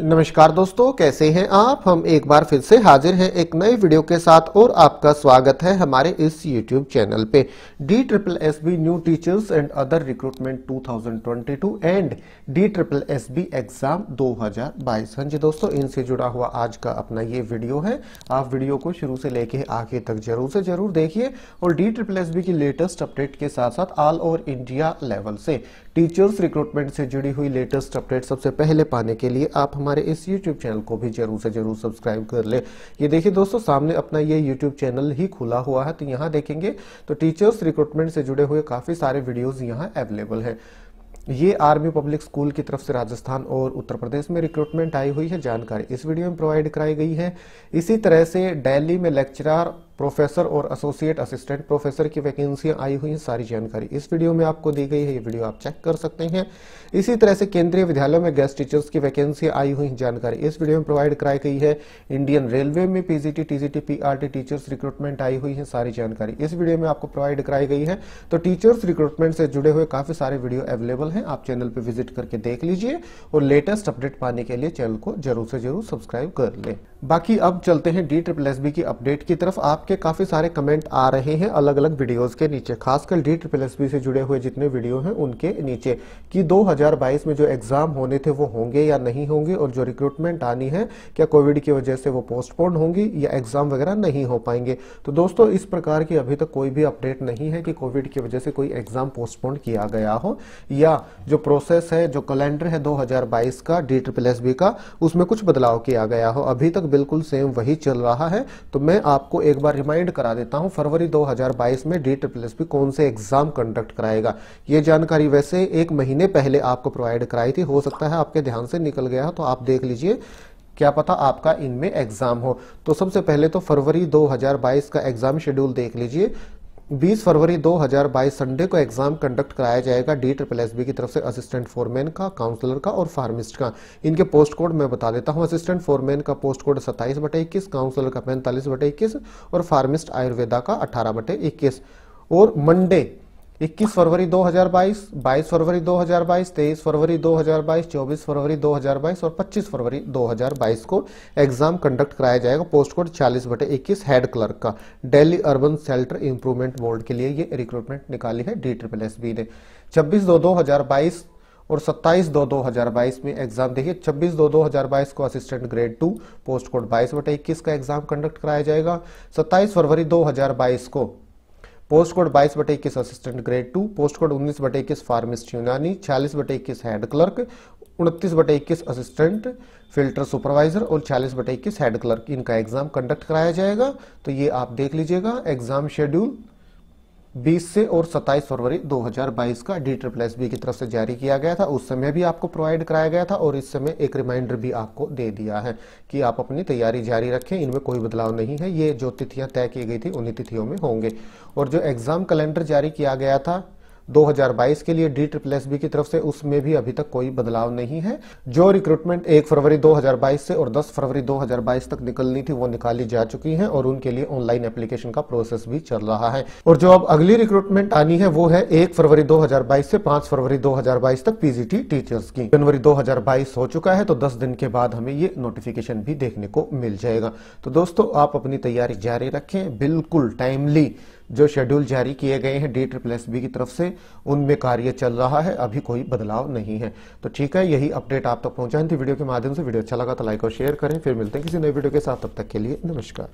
नमस्कार दोस्तों कैसे हैं आप हम एक बार फिर से हाजिर हैं एक नए वीडियो के साथ और आपका स्वागत है हमारे इस यूट्यूब चैनल पे D triple S B new teachers and other recruitment 2022 and D triple S B exam 2022 हाँ जी दोस्तों इनसे जुड़ा हुआ आज का अपना ये वीडियो है आप वीडियो को शुरू से लेके आगे तक जरूर से जरूर देखिए और डी ट्रिपल एस बी की लेटेस्ट अपडेट के साथ साथ ऑल ओवर इंडिया लेवल से टीचर्स रिक्रूटमेंट से जुड़ी हुई लेटेस्ट अपडेट सबसे पहले पाने के लिए आप हमारे इस यूट्यूब चैनल को भी जरूर से जरूर सब्सक्राइब कर ले ये देखिए दोस्तों सामने अपना ये यूट्यूब चैनल ही खुला हुआ है तो यहाँ देखेंगे तो टीचर्स रिक्रूटमेंट से जुड़े हुए काफ़ी सारे वीडियोज़ यहाँ अवेलेबल है ये आर्मी पब्लिक स्कूल की तरफ से राजस्थान और उत्तर प्रदेश में रिक्रूटमेंट आई हुई है जानकारी इस वीडियो में प्रोवाइड कराई गई है इसी तरह से दिल्ली में लेक्चरर प्रोफेसर और एसोसिएट असिस्टेंट प्रोफेसर की वैकेंसियां आई हुई हैं सारी जानकारी इस वीडियो में आपको दी गई है ये वीडियो आप चेक कर सकते हैं इसी तरह से केंद्रीय विद्यालय में गेस्ट टीचर्स की वैकेंसियां आई हुई जानकारी इस वीडियो में प्रोवाइड कराई गई है इंडियन रेलवे में PGT TGT PRT teachers recruitment आई हुई है सारी जानकारी इस वीडियो में आपको प्रोवाइड कराई गई है तो टीचर्स रिक्रूटमेंट से जुड़े हुए काफी सारे वीडियो अवेलेबल है आप चैनल पर विजिट करके देख लीजिए और लेटेस्ट अपडेट पाने के लिए चैनल को जरूर से जरूर सब्सक्राइब कर लें बाकी अब चलते हैं डी ट्रिपल एस बी की अपडेट की तरफ आपके काफ़ी सारे कमेंट आ रहे हैं अलग अलग वीडियोस के नीचे खासकर डी ट्रिपल एस बी से जुड़े हुए जितने वीडियो हैं उनके नीचे कि 2022 में जो एग्ज़ाम होने थे वो होंगे या नहीं होंगे और जो रिक्रूटमेंट आनी है क्या कोविड की वजह से वो पोस्टपोन होंगी या एग्ज़ाम वगैरह नहीं हो पाएंगे तो दोस्तों इस प्रकार की अभी तक कोई भी अपडेट नहीं है कि कोविड की वजह से कोई एग्ज़ाम पोस्टपोन किया गया हो या जो प्रोसेस है जो कैलेंडर है दो का डी ट्रिपल एस बी का उसमें कुछ बदलाव किया गया हो अभी तक बिल्कुल सेम वही चल रहा है तो मैं आपको एक बार रिमाइंड करा देता हूं फरवरी 2022 में डी ट्रिपल एस कौन से एग्जाम कंडक्ट कराएगा ये जानकारी वैसे एक महीने पहले आपको प्रोवाइड कराई थी हो सकता है आपके ध्यान से निकल गया तो आप देख लीजिए क्या पता आपका इनमें एग्जाम हो तो सबसे पहले तो फरवरी 2022 का एग्जाम शेड्यूल देख लीजिए 20 फरवरी 2022 संडे को एग्जाम कंडक्ट कराया जाएगा डी ट्रिपल एस बी की तरफ से असिस्टेंट फोरमैन का काउंसलर का और फार्मिस्ट का इनके पोस्ट कोड मैं बता देता हूं असिस्टेंट फोरमैन का पोस्ट कोड सत्ताईस बटे इक्कीस काउंसलर का पैंतालीस बटे इक्कीस और फार्मिस्ट आयुर्वेदा का अठारह बटे इक्कीस और मंडे 21 फरवरी 2022, 22 फरवरी 2022, 23 फरवरी 2022, 24 फरवरी 2022 और 25 फरवरी 2022 को एग्जाम कंडक्ट कराया जाएगा पोस्ट कोड चालीस बटे इक्कीस हेड क्लर्क का Delhi urban shelter improvement board के लिए ये रिक्रूटमेंट निकाली है डी ट्रिपल एस बी ने छब्बीस दो दो हजार बाईस और 27 दो 2022 में एग्जाम देखिए 26 दो 2022 को assistant grade two post code बाईस बटे इक्कीस का एग्जाम कंडक्ट कराया जाएगा 27 फरवरी 2022 को पोस्ट कोड बाईस बटे इक्कीस assistant grade two post code उन्नीस बटे इक्कीस फार्मिस्ट यूनानी छियालीस बटे इक्कीस हेड क्लर्क उनतीस बटे इक्कीस असिस्टेंट फिल्टर सुपरवाइजर और छियालीस बटे इक्कीस हेड क्लर्क इनका एग्जाम कंडक्ट कराया जाएगा तो ये आप देख लीजिएगा एग्जाम शेड्यूल 20 से और 27 फरवरी 2022 का डी ट्रिपल एस बी की तरफ से जारी किया गया था उस समय भी आपको प्रोवाइड कराया गया था और इस समय एक रिमाइंडर भी आपको दे दिया है कि आप अपनी तैयारी जारी रखें इनमें कोई बदलाव नहीं है ये जो तिथियां तय की गई थी उन्हीं तिथियों में होंगे और जो एग्ज़ाम कैलेंडर जारी किया गया था 2022 के लिए डी ट्रिपल एस बी की तरफ से उसमें भी अभी तक कोई बदलाव नहीं है जो रिक्रूटमेंट 1 फरवरी 2022 से और 10 फरवरी 2022 तक निकलनी थी वो निकाली जा चुकी है और उनके लिए ऑनलाइन एप्लीकेशन का प्रोसेस भी चल रहा है और जो अब अगली रिक्रूटमेंट आनी है वो है एक फरवरी 2022 से 5 फरवरी 2022 तक पीजीटी टीचर्स की जनवरी दो हो चुका है तो दस दिन के बाद हमें ये नोटिफिकेशन भी देखने को मिल जाएगा तो दोस्तों आप अपनी तैयारी जारी रखें बिल्कुल टाइमली जो शेड्यूल जारी किए गए हैं डी ट्रिपल एस बी की तरफ से उनमें कार्य चल रहा है अभी कोई बदलाव नहीं है तो ठीक है यही अपडेट आप तक तो पहुंचाएं थी वीडियो के माध्यम से वीडियो अच्छा लगा तो लाइक और शेयर करें फिर मिलते हैं किसी नए वीडियो के साथ तब तक के लिए नमस्कार